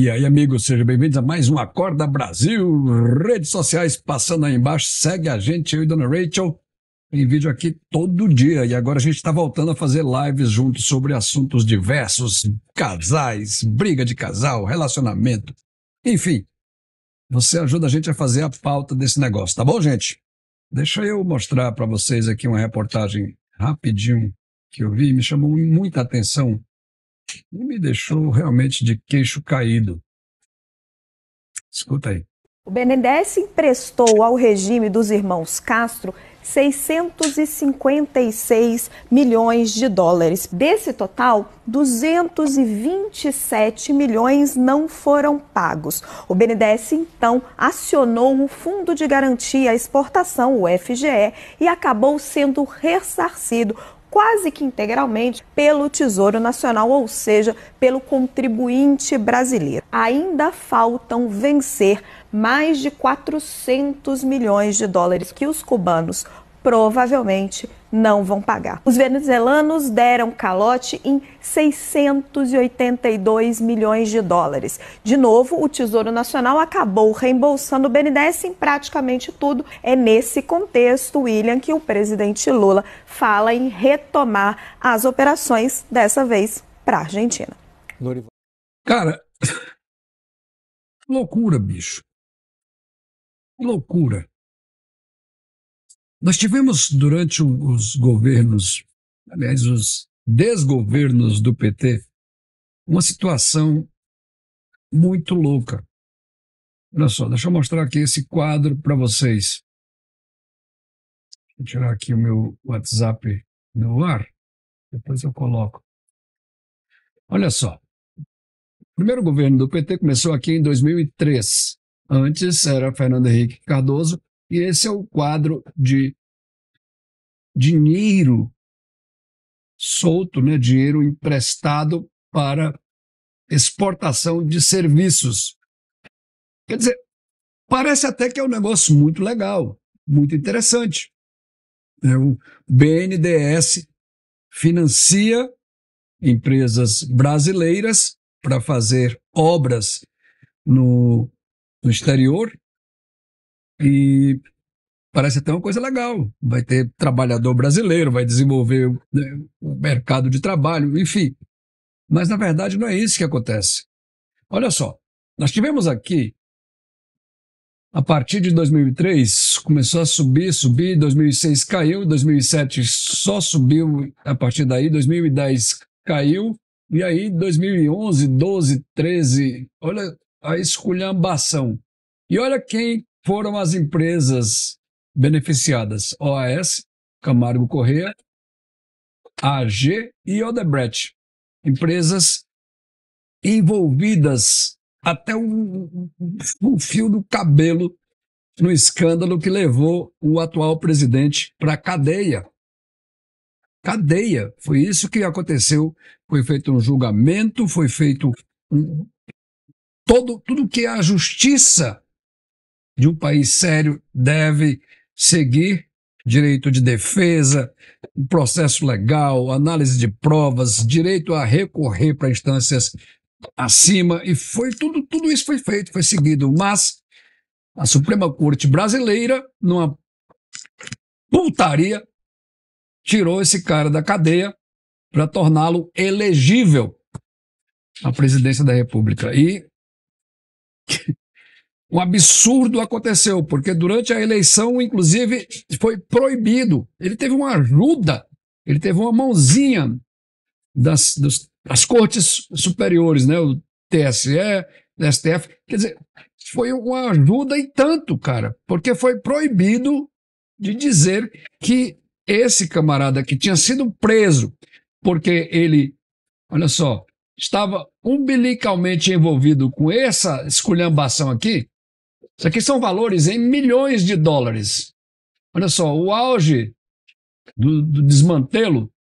E aí, amigos, sejam bem-vindos a mais um Acorda Brasil. Redes sociais passando aí embaixo. Segue a gente, eu e Dona Rachel. Tem vídeo aqui todo dia. E agora a gente está voltando a fazer lives juntos sobre assuntos diversos: casais, briga de casal, relacionamento. Enfim, você ajuda a gente a fazer a pauta desse negócio, tá bom, gente? Deixa eu mostrar para vocês aqui uma reportagem rapidinho que eu vi. Me chamou muita atenção e me deixou realmente de queixo caído. Escuta aí. O BNDES emprestou ao regime dos irmãos Castro 656 milhões de dólares. Desse total, 227 milhões não foram pagos. O BNDES então acionou o Fundo de Garantia à Exportação, o FGE, e acabou sendo ressarcido quase que integralmente pelo Tesouro Nacional, ou seja, pelo contribuinte brasileiro. Ainda faltam vencer mais de 400 milhões de dólares que os cubanos provavelmente não vão pagar. Os venezuelanos deram calote em 682 milhões de dólares. De novo, o Tesouro Nacional acabou reembolsando o BNDES em praticamente tudo. É nesse contexto, William, que o presidente Lula fala em retomar as operações, dessa vez para a Argentina. Cara, loucura, bicho. Loucura. Nós tivemos, durante os governos, aliás, os desgovernos do PT, uma situação muito louca. Olha só, deixa eu mostrar aqui esse quadro para vocês. Vou tirar aqui o meu WhatsApp no ar, depois eu coloco. Olha só. O primeiro governo do PT começou aqui em 2003. Antes era Fernando Henrique Cardoso, e esse é o quadro de dinheiro solto, né, dinheiro emprestado para exportação de serviços. Quer dizer, parece até que é um negócio muito legal, muito interessante. O é BNDES financia empresas brasileiras para fazer obras no, no exterior e parece até uma coisa legal. Vai ter trabalhador brasileiro, vai desenvolver né, o mercado de trabalho, enfim. Mas, na verdade, não é isso que acontece. Olha só, nós tivemos aqui, a partir de 2003, começou a subir, subir, 2006 caiu, 2007 só subiu a partir daí, 2010 caiu, e aí 2011, 12, 13, olha a esculhambação. E olha quem foram as empresas beneficiadas: OAS, Camargo Correia, AG e Odebrecht. Empresas envolvidas até o, fio do cabelo no escândalo que levou o atual presidente para a cadeia. Cadeia. Foi isso que aconteceu. Foi feito um julgamento, foi feito um, todo, tudo que é a justiça de um país sério deve seguir direito de defesa, processo legal, análise de provas, direito a recorrer para instâncias acima e foi tudo tudo isso foi feito, foi seguido, mas a Suprema Corte brasileira numa putaria tirou esse cara da cadeia para torná-lo elegível à presidência da República. E um absurdo aconteceu, porque durante a eleição, inclusive, foi proibido. Ele teve uma ajuda, ele teve uma mãozinha das, dos, das cortes superiores, né? O TSE, o né, STF. Quer dizer, foi uma ajuda e tanto, cara, porque foi proibido de dizer que esse camarada que tinha sido preso, porque ele, olha só, estava umbilicalmente envolvido com essa esculhambação aqui, isso aqui são valores em milhões de dólares. Olha só, o auge do, do desmantelo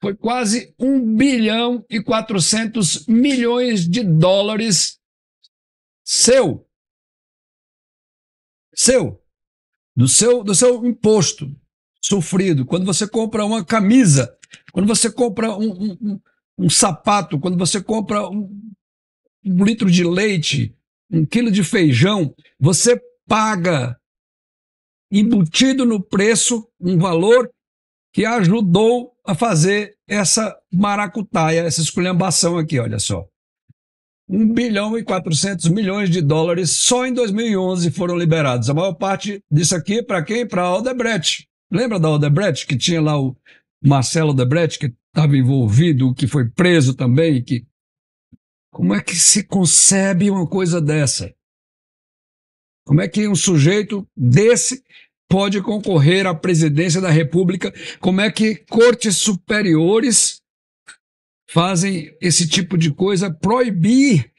foi quase 1 bilhão e 400 milhões de dólares seu. Seu. Do seu, do seu imposto sofrido. Quando você compra uma camisa, quando você compra um, um, um, um sapato, quando você compra um, um litro de leite, um quilo de feijão, você paga embutido no preço um valor que ajudou a fazer essa maracutaia, essa esculhambação aqui, olha só. 1 bilhão e 400 milhões de dólares só em 2011 foram liberados. A maior parte disso aqui é para quem? Para a Odebrecht. Lembra da Odebrecht que tinha lá o Marcelo Odebrecht que estava envolvido, que foi preso também, que como é que se concebe uma coisa dessa? Como é que um sujeito desse pode concorrer à presidência da República? Como é que cortes superiores fazem esse tipo de coisa proibir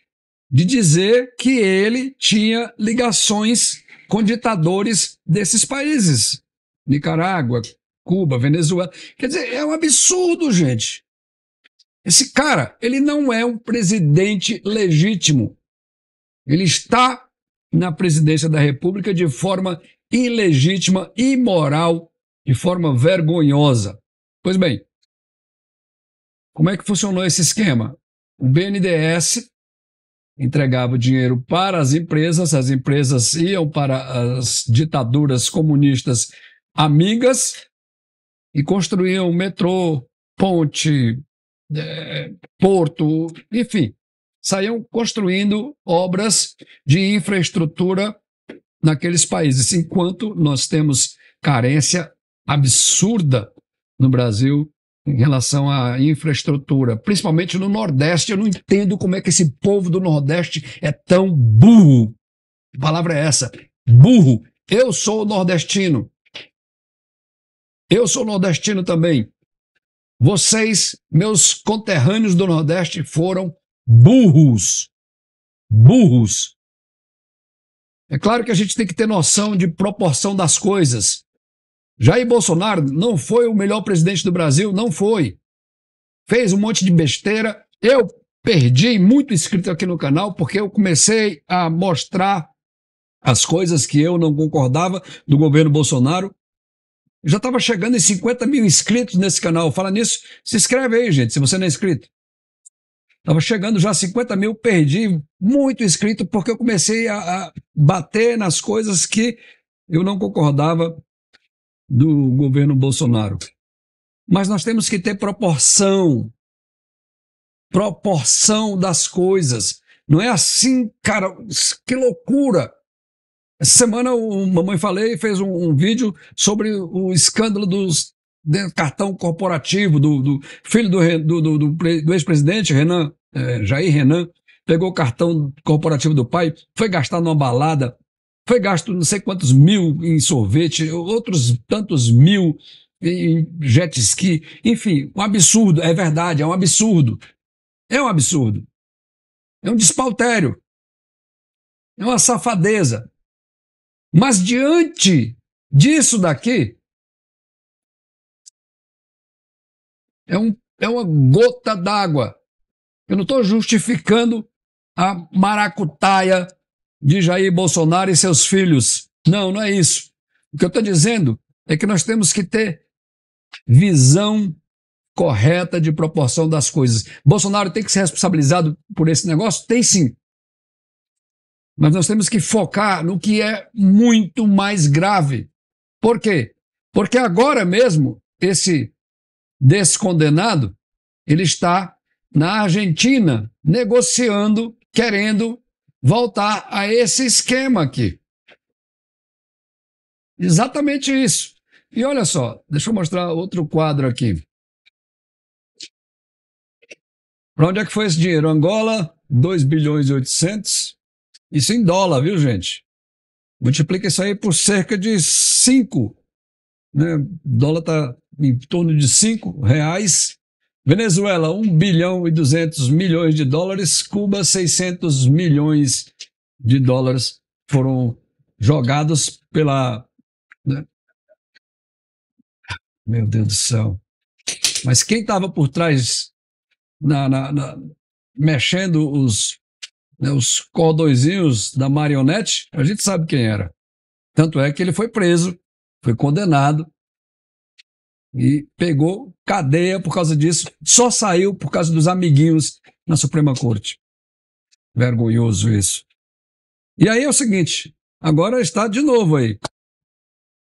de dizer que ele tinha ligações com ditadores desses países? Nicarágua, Cuba, Venezuela. Quer dizer, é um absurdo, gente. Esse cara, ele não é um presidente legítimo. Ele está na presidência da República de forma ilegítima, imoral, de forma vergonhosa. Pois bem, como é que funcionou esse esquema? O BNDES entregava dinheiro para as empresas, as empresas iam para as ditaduras comunistas amigas e construíam metrô, ponte, é, porto, enfim, saiam construindo obras de infraestrutura naqueles países, enquanto nós temos carência absurda no Brasil em relação à infraestrutura, principalmente no Nordeste. Eu não entendo como é que esse povo do Nordeste é tão burro. A palavra é essa: burro. Eu sou nordestino. Eu sou nordestino também. Vocês, meus conterrâneos do Nordeste, foram burros. Burros. É claro que a gente tem que ter noção de proporção das coisas. Jair Bolsonaro não foi o melhor presidente do Brasil, não foi. Fez um monte de besteira. Eu perdi muito inscrito aqui no canal porque eu comecei a mostrar as coisas que eu não concordava do governo Bolsonaro já estava chegando em 50 mil inscritos nesse canal. Fala nisso, se inscreve aí, gente, se você não é inscrito. Estava chegando já a 50 mil, perdi muito inscrito, porque eu comecei a, a bater nas coisas que eu não concordava do governo Bolsonaro. Mas nós temos que ter proporção. Proporção das coisas. Não é assim, cara, que loucura. Essa semana o Mamãe Falei fez um, um vídeo sobre o escândalo dos do né, cartão corporativo do, do filho do, do, do ex-presidente Renan, é, Jair Renan, pegou o cartão corporativo do pai, foi gastar numa balada, foi gasto não sei quantos mil em sorvete, outros tantos mil em jet ski, enfim, um absurdo, é verdade, é um absurdo. É um absurdo. É um despautério. É uma safadeza. Mas diante disso daqui, é, um, é uma gota d'água. Eu não estou justificando a maracutaia de Jair Bolsonaro e seus filhos. Não, não é isso. O que eu estou dizendo é que nós temos que ter visão correta de proporção das coisas. Bolsonaro tem que ser responsabilizado por esse negócio? Tem sim. Mas nós temos que focar no que é muito mais grave. Por quê? Porque agora mesmo esse descondenado ele está na Argentina negociando, querendo voltar a esse esquema aqui. Exatamente isso. E olha só, deixa eu mostrar outro quadro aqui. Para onde é que foi esse dinheiro? Angola, 2 bilhões e 800. Isso em dólar, viu, gente? Multiplica isso aí por cerca de 5. Né? dólar está em torno de 5 reais. Venezuela, 1 bilhão e 200 milhões de dólares. Cuba, 600 milhões de dólares foram jogados pela. Né? Meu Deus do céu. Mas quem estava por trás, na, na, na, mexendo os né, os cordoizinhos da marionete, a gente sabe quem era. Tanto é que ele foi preso, foi condenado e pegou cadeia por causa disso. Só saiu por causa dos amiguinhos na Suprema Corte. Vergonhoso isso. E aí é o seguinte, agora está de novo aí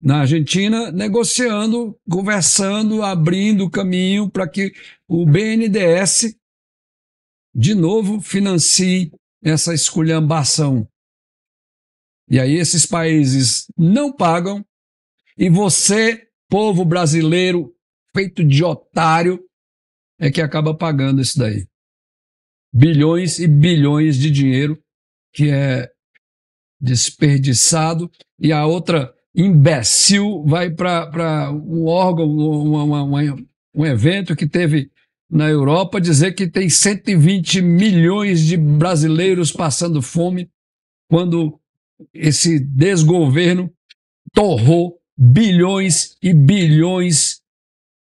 na Argentina, negociando, conversando, abrindo o caminho para que o BNDES de novo financie essa esculhambação. E aí esses países não pagam e você, povo brasileiro, feito de otário, é que acaba pagando isso daí. Bilhões e bilhões de dinheiro que é desperdiçado e a outra imbecil vai para um órgão, um um um evento que teve na Europa dizer que tem 120 milhões de brasileiros passando fome quando esse desgoverno torrou bilhões e bilhões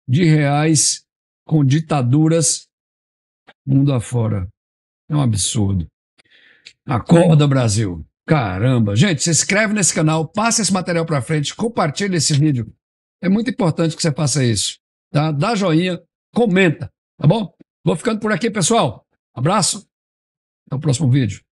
de reais com ditaduras mundo afora. É um absurdo. Acorda, Brasil. Caramba. Gente, se inscreve nesse canal, passa esse material para frente, compartilha esse vídeo. É muito importante que você faça isso. Tá? Dá joinha, comenta. Tá bom? Vou ficando por aqui, pessoal. Abraço. Até o próximo vídeo.